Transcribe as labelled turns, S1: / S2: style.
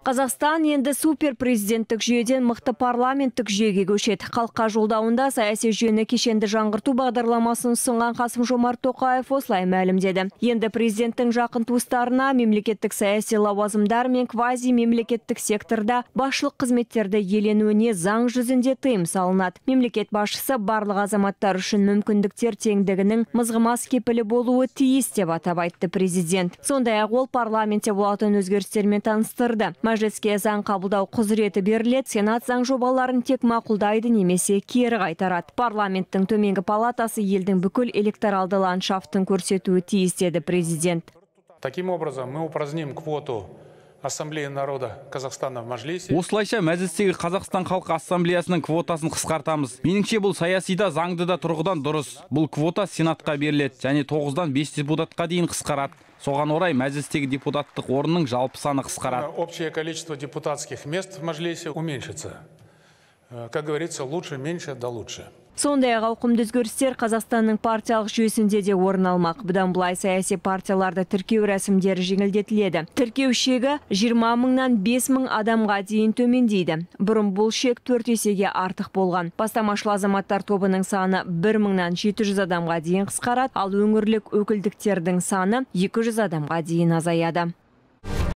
S1: Қазақстан енді супер президенттік жүйеден мықты парламенттік жүйеге көшеді. Халыққа жолдауында саяси жүйені кешенді жаңғырту бағдарламасын ұсынған Қасым Жомарт Тоқаев осылай мәлімдеді. Енді президенттің жақын туыстарына мемлекеттік саяси лауазымдар мен квази мемлекеттік секторда басшылық қызметтерді еленуіне заң жүзінде тыйым салынады. Мемлекет басшысы барлық азаматтар үшін мүмкіндіктер теңдігінің мызғымас кепілі болуы тиіс деп атап айтты президент. Сондай-ақ ол парламентте болатын өзгерістермен таныстырды Мәжіліске заң қабылдау құзыреті беріледі, Сенат заң жобаларын тек мақұлдайды немесе кері қайтарады. Парламенттің төменгі палатасы елдің бүкіл электоралды ландшафтын көрсетуі тиіс деді президент.
S2: Таким образом, мы упраздним квоту ассамблея народа казахстана в Мажлисе.
S3: осылайша мәжілістегі қазақстан халқы ассамблеясының квотасын қысқартамыз меніңше бұл саяси да заңды да тұрғыдан дұрыс бұл квота сенатқа берлет, және 9-дан бес депутатқа дейін қысқарады соған орай мәжілістегі депутаттық орынның жалпы саны қысқарады
S2: общее количество депутатских мест в Мажлисе уменьшится э, как говорится лучше меньше да лучше
S1: сондай ақ ауқымды өзгерістер қазақстанның партиялық жүйесінде де орын алмақ бұдан былай саяси партияларды тіркеу рәсімдері жеңілдетіледі тіркеу шегі 20 мыңнан бес мың адамға дейін төмендейді бұрын бұл шек төрт есеге артық болған бастамашыл азаматтар тобының саны 1 мыңнан 700 адамға дейін қысқарады ал өңірлік өкілдіктердің саны 200 адамға дейін азаяды